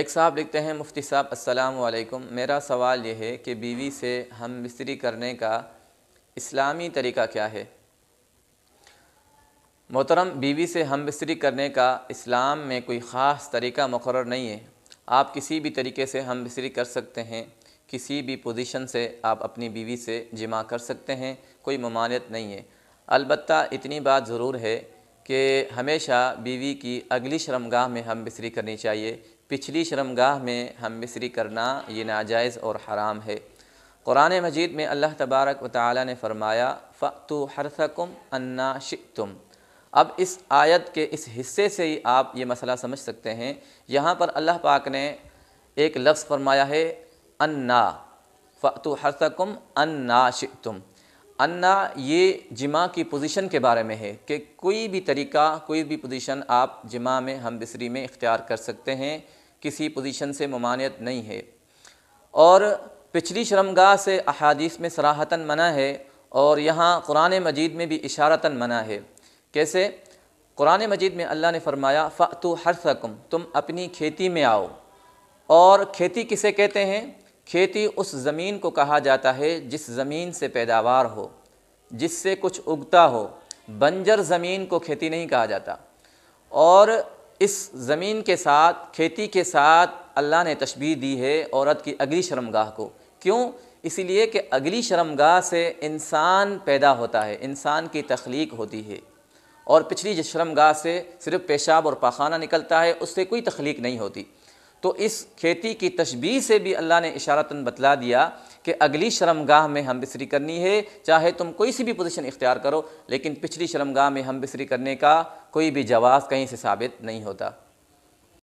एक साहब लिखते हैं मुफ्ती साहब अस्सलाम वालेकुम मेरा सवाल यह है कि बीवी से हम मिस्त्री करने का इस्लामी तरीका क्या है मोहतरम बीवी से हम मिस्त्री करने का इस्लाम में कोई ख़ास तरीका मुकर नहीं है आप किसी भी तरीके से हम मिस्त्री कर सकते हैं किसी भी पोजीशन से आप अपनी बीवी से जिमा कर सकते हैं कोई ममानियत नहीं है अलबत् इतनी बात ज़रूर है कि हमेशा बीवी की अगली शर्मगाह में हम बिस्तरी करनी चाहिए पिछली शर्मगाह में हम मिसरी करना ये नाजायज़ और हराम है क़ुरान मजीद में अल्लाह तबारक व ताली ने फ़रमाया फ़तु हरसकुम अन्ना शिकतुम अब इस आयत के इस हिस्से से ही आप ये मसला समझ सकते हैं यहाँ पर अल्लाह पाक ने एक लफ्ज़ फरमाया है अन्ना फ़तु हरसकुम अन्ना शिकतुम अन्ना ये जिमा की पोजीशन के बारे में है कि कोई भी तरीका कोई भी पोजीशन आप जिमा में हम बिसरी में इख्तियार कर सकते हैं किसी पोजीशन से ममानियत नहीं है और पिछली शर्मगाह से अहादीस में सराहतन मना है और यहाँ कुरान मजीद में भी इशारता मना है कैसे कुरान मजीद में अल्लाह ने फरमाया फ़तु हर सकम तुम अपनी खेती में आओ और खेती किसे कहते हैं खेती उस ज़मीन को कहा जाता है जिस ज़मीन से पैदावार हो जिससे कुछ उगता हो बंजर ज़मीन को खेती नहीं कहा जाता और इस ज़मीन के साथ खेती के साथ अल्लाह ने तशबी दी है औरत की अगली शर्मगाह को क्यों इसलिए कि अगली शर्मगाह से इंसान पैदा होता है इंसान की तख्लीक होती है और पिछली शर्मगाह से सिर्फ पेशाब और पाखाना निकलता है उससे कोई तख्लीक नहीं होती तो इस खेती की तशबी से भी अल्लाह ने इशारतन बतला दिया कि अगली शर्मगाह में हम बिसरी करनी है चाहे तुम कोई सी भी पोजीशन इख्तियार करो लेकिन पिछली शर्मगाह में हम बिसरी करने का कोई भी जवाब कहीं से साबित नहीं होता